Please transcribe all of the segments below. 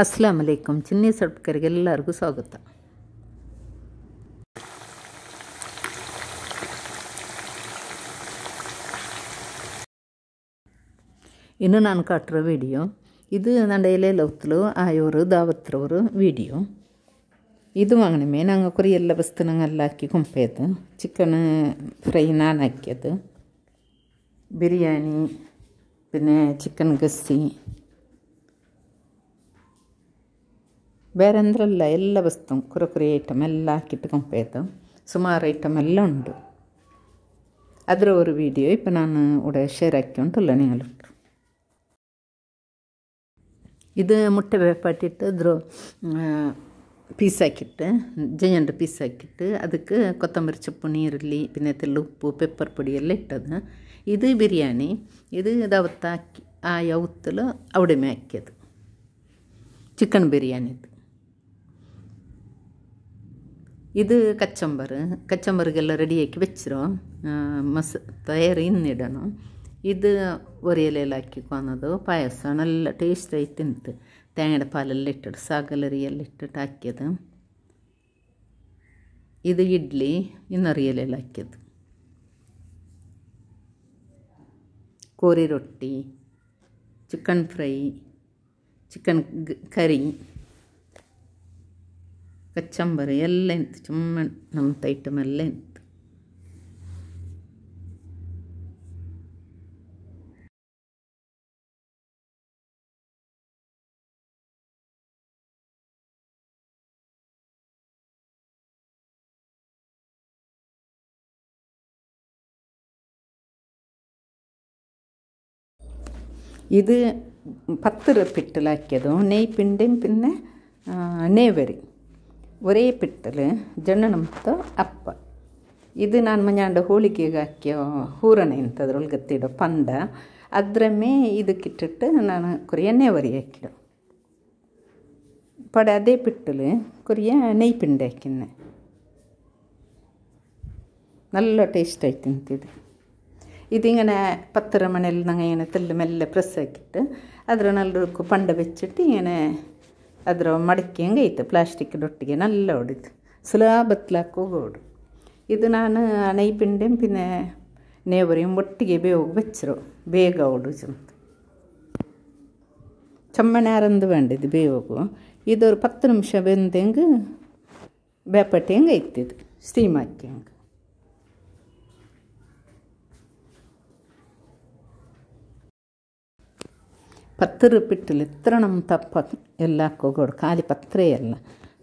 ಅಸ್ಲಾಂ ಅಲೈಕಮ್ ಚಿನ್ನಿ ಸೊಡ್ಕರಿಗೆ ಎಲ್ಲರಿಗೂ ಸ್ವಾಗತ ಇನ್ನು ನಾನು ಕಟ್ಟಿರೋ ವಿಡಿಯೋ ಇದು ನನ್ನ ಡೈಲಿ ಲವ್ತಲು ಆಯೋರು ದಾವತ್ರವರು ವಿಡಿಯೋ ಇದು ವಾಂಗಣಮೆ ನಂಗೆ ಕುರಿ ಎಲ್ಲ ಬಸ್ತು ನಂಗೆ ಎಲ್ಲ ಹಾಕಿ ಕುಂಪೆದು ಚಿಕನ್ ಫ್ರೈ ನಾನು ಹಾಕಿയത് ಬಿರಿಯಾನಿ പിന്നെ ചിക്കൻ ഗസ്സി ಬೇರೆ எல்லா வஸ்தும் ವಸ್ತು ஐட்டம் ಐಟಮ್ ಎಲ್ಲ ಹಾಕಿಟ್ಕೊಳ್ಬೋದು ಸುಮಾರು ಐಟಮ್ ಎಲ್ಲ ಉಂಟು ಅದರ ஒரு வீடியோ இப்போ நான் உடைய ஷேர் ஆக்கிக்கொண்டுள்ள நீங்களுக்கு இது முட்டை வேப்பாட்டிட்டு அதில் பீஸ் ஆக்கிட்டு ஜெயண்ட பீஸ் ஆக்கிட்டு அதுக்கு கொத்தமரி சப்பு நீருள்ளி பின்ன தெல்லு உப்பு பெப்பர் பொடி எல்லாம் இட்டது இது பிரியாணி இது இதாவத்தாக்கி ಆ ಯಾವತ್ತಲೂ ஆக்கியது சிக்கன் ಚಿಕನ್ ಬಿರಿಯಾನಿದು ഇത് കച്ചമ്പർ കച്ചമ്പറുകെല്ലാം റെഡിയാക്കി വെച്ചിരോ മസ് തയ്യാറി ഇന്നിടണം ഇത് ഒരു ഇലയിലാക്കിക്കുന്നത് പായസം നല്ല ടേസ്റ്റായി തിന്നിട്ട് തേങ്ങയുടെ പാലെല്ലാം ഇട്ടിട്ട് സകലറിയെല്ലാം ഇട്ടിട്ടാക്കിയത് ഇത് ഇഡ്ഡലി ഇന്നറിയലാക്കിയത് കോരി റൊട്ടി ചിക്കൻ ഫ്രൈ ചിക്കൻ കറി ಕಚ್ಚಂಬರಿ ಎಲ್ಲ ಇಂತು ಚುಮ್ಮನ್ ನಮ್ಮದು ಐಟಮ್ ಎಲ್ಲ ಇಂತು ഇത് പത്ത് റെപ്പിട്ടിലാക്കിയതും നെയ്പ്പിൻ്റെയും പിന്നെ നേവരി ಒರೇ ಪಿಟ್ಟಲು ಜಣ್ಣನಮುತ್ತ ಅಪ್ಪ ಇದು ನಾನು ಮನೆಯಂಡ ಹೋಳಿಗೆಗೆ ಹಾಕಿಯ ಹೂರಣ ಎಂಥದ್ರೊಳಗೆ ಗತ್ತಿಡೋ ಪಂದ ಅದರ ಮೇ ಇದಕ್ಕಿಟ್ಟಿಟ್ಟು ನಾನು ಕೊರಿ ಎಣ್ಣೆ ಒರಿ ಹಾಕಿಡೋ படை அதே பிட்டில் குறைய நெய் பிண்டை ஆக்கினேன் நல்ல டேஸ்ட் ஆயிட்டு இது இது இங்கே பத்திர மணியில் நாங்கள் இங்கே தெல்லு மெல்ல ப்ரெஸ் ஆக்கிட்டு அதில் நல்ல பண்டை வச்சுட்டு இங்கே ಅದರ ಮಡಕೆ ಐತೆ ಪ್ಲಾಸ್ಟಿಕ್ ರೊಟ್ಟಿಗೆ ನಲ್ಲ ಹೊಡಿತು ಸುಲಾ ಬತ್ಲಾಕ ಹೋಗೋಡು ಇದು ನಾನು ಪಿನ ನೇವರಿ ಒಟ್ಟಿಗೆ ಬೇವು ಬೆಚ್ಚರು ಬೇಗ ಹೊಡಿಸ್ ಚಂತ ಚಮ್ಮಣೆ ಅರಂದು ಬಂಡಿದ್ದು ಬೇವು ಪತ್ತು ನಿಮಿಷ ಬೆಂದಂಗೆ ಬೇಪಟ್ಟಿ ಹೆಂಗೆ ಇತ್ತಿದ್ದು ಸ್ಟೀಮ್ ಹಾಕಿ ಹಂಗೆ ಪತ್ರ ರೂಪಿಟ್ಟಿಲ್ಲ ಇತ್ರ ನಮ್ಮ ತಪ್ಪಕ್ಕೆ ಎಲ್ಲ ಕೊಗೋಡು ಖಾಲಿ ಪತ್ರೆ ಎಲ್ಲ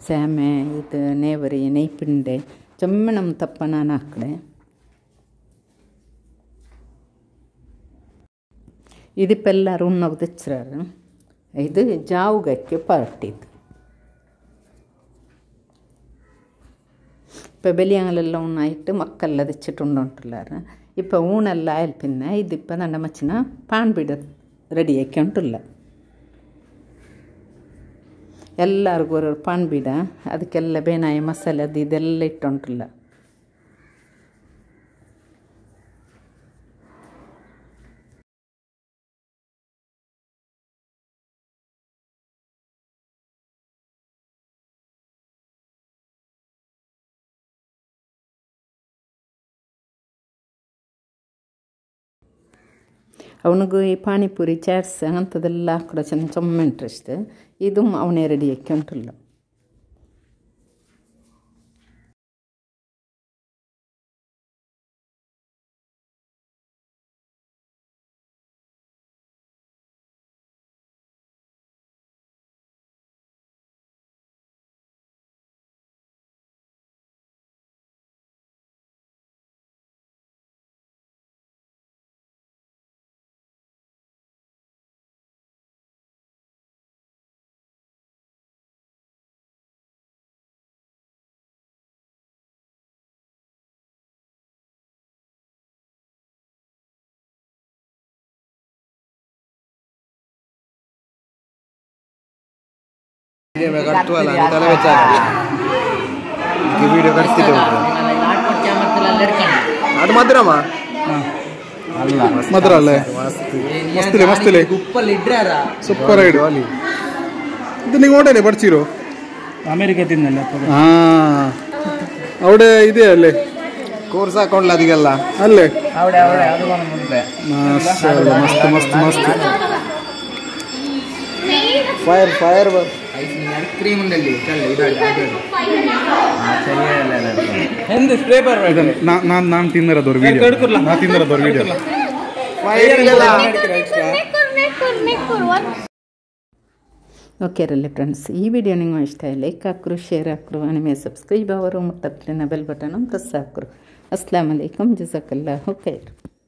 ಸ್ಯಾಮೆ ಇದು ನೇವರಿ ನೈಪಿಂಡೆ ಚೊಮ್ಮೆ ನಮ್ಮ ತಪ್ಪ ನಾನು ಹಾಕಡೆ ಇದಿಪ್ಪೆಲ್ಲ ಉಣ್ಣೋಗ ದಚ್ಚರಾರು ಇದು ಜಾವುಗಕ್ಕೆ ಪಾರ್ಟಿದು இப்போ வெளியாங்கலெல்லாம் ஒன்று ஆகிட்டு மக்கள் வச்சுட்டு உண்டு இப்போ ஊனெல்லாம் அயல்பின்ன இது இப்போ தண்டமச்சுன்னா பான் பிடுது ರೆಡಿಯಾಕ್ಯಂಟಿಲ್ಲ ಎಲ್ಲರಿಗೂ ಒಂದು ಪಾನ್ ಬೀಡ ಅದಕ್ಕೆಲ್ಲ ಬೇನಾಯಿ ಮಸಾಲೆ ಅದು ಇದೆಲ್ಲ ಇಟ್ಟುಂಟಿಲ್ಲ ಅವನಿಗೂ ಈ ಪಾನಿಪುರಿ ಚಾಟ್ಸ್ ಅಂಥದ್ದೆಲ್ಲ ಕೂಡ ಚಂದ ಚೊಮ್ಮ ಇಂಟ್ರೆಸ್ಟ್ ಇದು ಅವನೇ ರೆಡಿ ಹಾಕ್ಯಂಟ್ರಲ್ಲ ಅದು ಅಲ್ಲೇ ಸೂಪರ್ ಇದು ನೀವು ಹಾ ಅವಡೆ ಇದೆ ಅಲ್ಲೇ ಕೋರ್ಸ್ ಹಾಕೊಂಡ್ಲ ಅದಕ್ಕೆಲ್ಲ ಅಲ್ಲೇ ಮಸ್ತ್ ಮಸ್ತ್ ಮಸ್ತ್ fire fire spray okay friends ಈ ವಿಡಿಯೋ ನಿಮಗೆ ಇಷ್ಟ ಲೈಕ್ ಹಾಕ್ರು ಶೇರ್ ಹಾಕ್ರು ನಿಮಗೆ ಸಬ್ಸ್ಕ್ರೈಬ್ ಅವರು ಮತ್ತೆ ಬೆಲ್ ಬಟನ್ ಪ್ರೆಸ್ ಹಾಕ್ರು ಅಸ್ಲಾಮ್ ಅಲೈಕಮ್ ಜಜಾಕಲ್ಲ